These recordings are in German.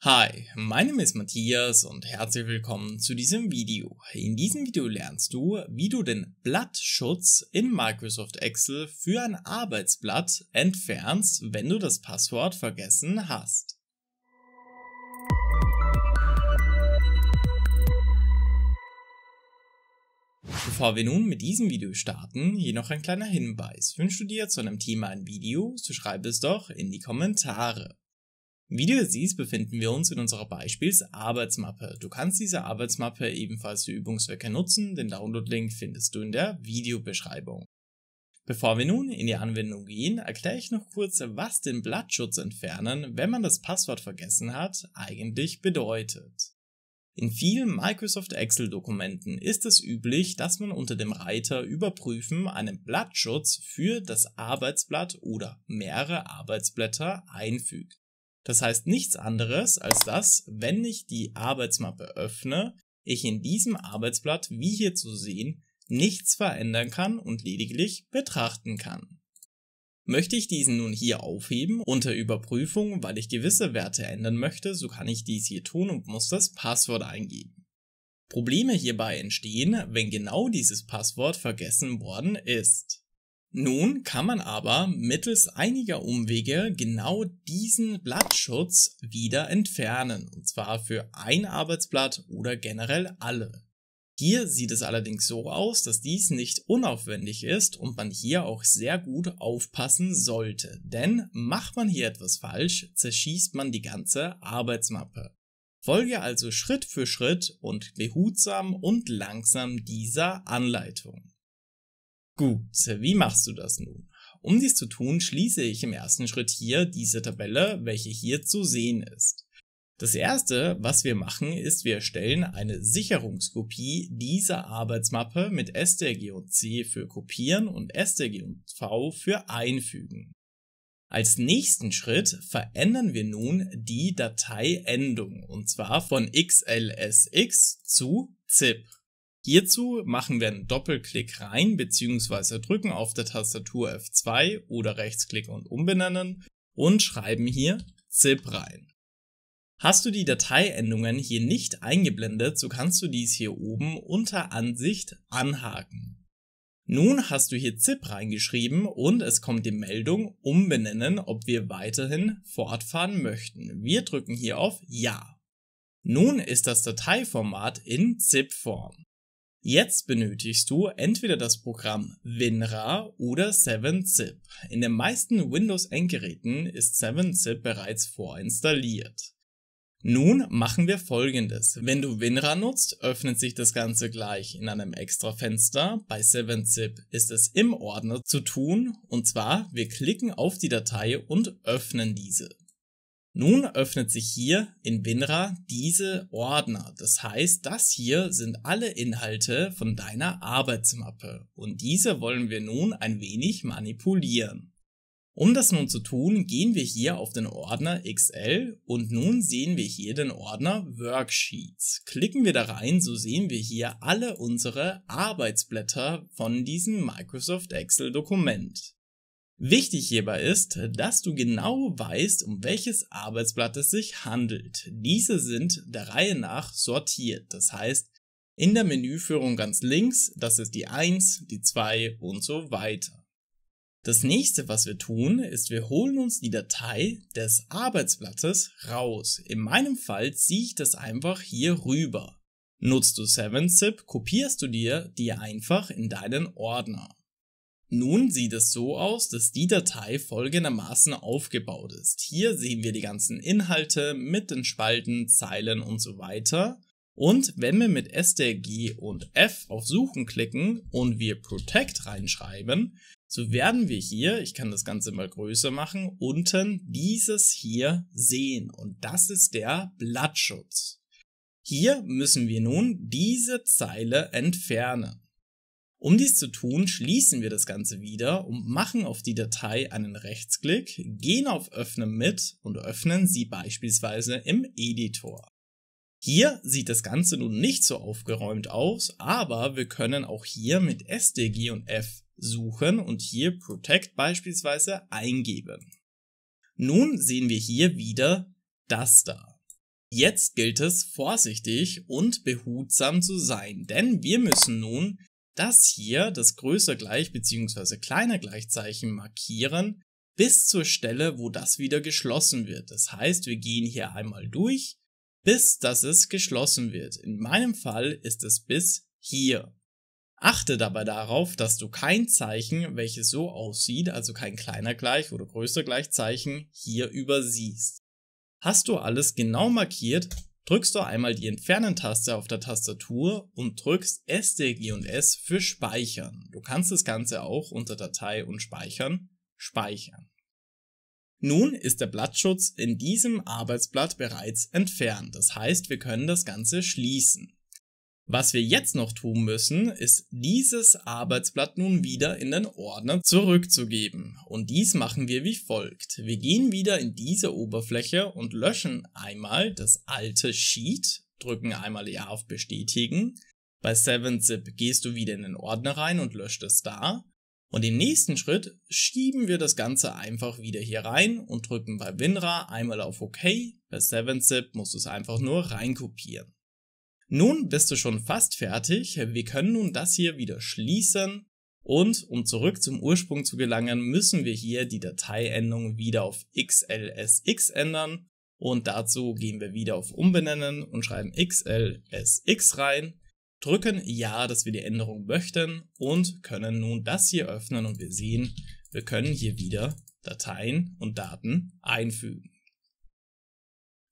Hi, mein Name ist Matthias und herzlich willkommen zu diesem Video. In diesem Video lernst du, wie du den Blattschutz in Microsoft Excel für ein Arbeitsblatt entfernst, wenn du das Passwort vergessen hast. Bevor wir nun mit diesem Video starten, hier noch ein kleiner Hinweis. Wünschst du dir zu einem Thema ein Video, so schreib es doch in die Kommentare. Wie du siehst, befinden wir uns in unserer Beispiels-Arbeitsmappe. Du kannst diese Arbeitsmappe ebenfalls für Übungswerke nutzen, den Download-Link findest du in der Videobeschreibung. Bevor wir nun in die Anwendung gehen, erkläre ich noch kurz, was den Blattschutz entfernen, wenn man das Passwort vergessen hat, eigentlich bedeutet. In vielen Microsoft Excel-Dokumenten ist es üblich, dass man unter dem Reiter Überprüfen einen Blattschutz für das Arbeitsblatt oder mehrere Arbeitsblätter einfügt. Das heißt nichts anderes als dass, wenn ich die Arbeitsmappe öffne, ich in diesem Arbeitsblatt, wie hier zu sehen, nichts verändern kann und lediglich betrachten kann. Möchte ich diesen nun hier aufheben unter Überprüfung, weil ich gewisse Werte ändern möchte, so kann ich dies hier tun und muss das Passwort eingeben. Probleme hierbei entstehen, wenn genau dieses Passwort vergessen worden ist. Nun kann man aber mittels einiger Umwege genau diesen Blattschutz wieder entfernen, und zwar für ein Arbeitsblatt oder generell alle. Hier sieht es allerdings so aus, dass dies nicht unaufwendig ist und man hier auch sehr gut aufpassen sollte, denn macht man hier etwas falsch, zerschießt man die ganze Arbeitsmappe. Folge also Schritt für Schritt und behutsam und langsam dieser Anleitung. Gut, wie machst du das nun? Um dies zu tun, schließe ich im ersten Schritt hier diese Tabelle, welche hier zu sehen ist. Das erste, was wir machen, ist, wir erstellen eine Sicherungskopie dieser Arbeitsmappe mit STRG und C für Kopieren und STRG und V für Einfügen. Als nächsten Schritt verändern wir nun die Dateiendung und zwar von XLSX zu ZIP. Hierzu machen wir einen Doppelklick rein bzw. drücken auf der Tastatur F2 oder Rechtsklick und umbenennen und schreiben hier ZIP rein. Hast du die Dateiendungen hier nicht eingeblendet, so kannst du dies hier oben unter Ansicht anhaken. Nun hast du hier ZIP reingeschrieben und es kommt die Meldung umbenennen, ob wir weiterhin fortfahren möchten. Wir drücken hier auf Ja. Nun ist das Dateiformat in ZIP-Form. Jetzt benötigst du entweder das Programm WinRAR oder 7-Zip. In den meisten Windows-Endgeräten ist 7-Zip bereits vorinstalliert. Nun machen wir folgendes. Wenn du WinRAR nutzt, öffnet sich das Ganze gleich in einem extra Fenster. Bei 7-Zip ist es im Ordner zu tun und zwar wir klicken auf die Datei und öffnen diese. Nun öffnet sich hier in Winra diese Ordner. Das heißt, das hier sind alle Inhalte von deiner Arbeitsmappe und diese wollen wir nun ein wenig manipulieren. Um das nun zu tun, gehen wir hier auf den Ordner XL und nun sehen wir hier den Ordner Worksheets. Klicken wir da rein, so sehen wir hier alle unsere Arbeitsblätter von diesem Microsoft Excel Dokument. Wichtig hierbei ist, dass du genau weißt, um welches Arbeitsblatt es sich handelt. Diese sind der Reihe nach sortiert. Das heißt, in der Menüführung ganz links, das ist die 1, die 2 und so weiter. Das nächste, was wir tun, ist, wir holen uns die Datei des Arbeitsblattes raus. In meinem Fall ziehe ich das einfach hier rüber. Nutzt du 7-Zip, kopierst du dir die einfach in deinen Ordner. Nun sieht es so aus, dass die Datei folgendermaßen aufgebaut ist. Hier sehen wir die ganzen Inhalte mit den Spalten, Zeilen und so weiter. Und wenn wir mit STRG und F auf Suchen klicken und wir Protect reinschreiben, so werden wir hier, ich kann das Ganze mal größer machen, unten dieses hier sehen. Und das ist der Blattschutz. Hier müssen wir nun diese Zeile entfernen. Um dies zu tun, schließen wir das Ganze wieder und machen auf die Datei einen Rechtsklick, gehen auf Öffnen mit und öffnen sie beispielsweise im Editor. Hier sieht das Ganze nun nicht so aufgeräumt aus, aber wir können auch hier mit SDG und F suchen und hier Protect beispielsweise eingeben. Nun sehen wir hier wieder das da. Jetzt gilt es, vorsichtig und behutsam zu sein, denn wir müssen nun das hier das größer gleich bzw. kleiner Gleichzeichen markieren bis zur Stelle, wo das wieder geschlossen wird. Das heißt, wir gehen hier einmal durch, bis dass es geschlossen wird. In meinem Fall ist es bis hier. Achte dabei darauf, dass du kein Zeichen, welches so aussieht, also kein kleiner Gleich oder größer Gleichzeichen, hier übersiehst. Hast du alles genau markiert, drückst du einmal die Entfernen-Taste auf der Tastatur und drückst STRG und S für Speichern. Du kannst das Ganze auch unter Datei und Speichern speichern. Nun ist der Blattschutz in diesem Arbeitsblatt bereits entfernt, das heißt wir können das Ganze schließen. Was wir jetzt noch tun müssen, ist dieses Arbeitsblatt nun wieder in den Ordner zurückzugeben. Und dies machen wir wie folgt. Wir gehen wieder in diese Oberfläche und löschen einmal das alte Sheet, drücken einmal Ja auf Bestätigen. Bei 7-Zip gehst du wieder in den Ordner rein und löscht es da. Und im nächsten Schritt schieben wir das Ganze einfach wieder hier rein und drücken bei WinRAR einmal auf OK. Bei 7-Zip musst du es einfach nur reinkopieren. Nun bist du schon fast fertig. Wir können nun das hier wieder schließen. Und um zurück zum Ursprung zu gelangen, müssen wir hier die Dateiendung wieder auf xlsx ändern. Und dazu gehen wir wieder auf Umbenennen und schreiben xlsx rein, drücken Ja, dass wir die Änderung möchten und können nun das hier öffnen und wir sehen, wir können hier wieder Dateien und Daten einfügen.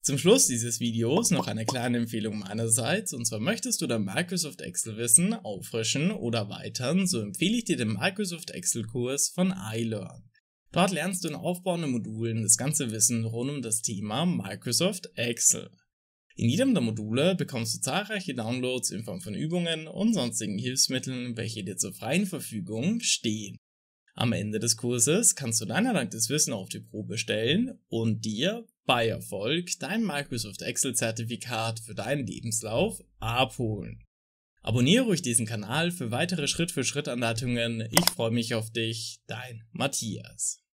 Zum Schluss dieses Videos noch eine kleine Empfehlung meinerseits, und zwar möchtest du dein Microsoft Excel Wissen auffrischen oder erweitern, so empfehle ich dir den Microsoft Excel Kurs von iLearn. Dort lernst du in aufbauenden Modulen das ganze Wissen rund um das Thema Microsoft Excel. In jedem der Module bekommst du zahlreiche Downloads in Form von Übungen und sonstigen Hilfsmitteln, welche dir zur freien Verfügung stehen. Am Ende des Kurses kannst du dein erlangtes Wissen auf die Probe stellen und dir bei Erfolg dein Microsoft Excel-Zertifikat für deinen Lebenslauf abholen. Abonniere ruhig diesen Kanal für weitere Schritt-für-Schritt-Anleitungen. Ich freue mich auf dich, dein Matthias.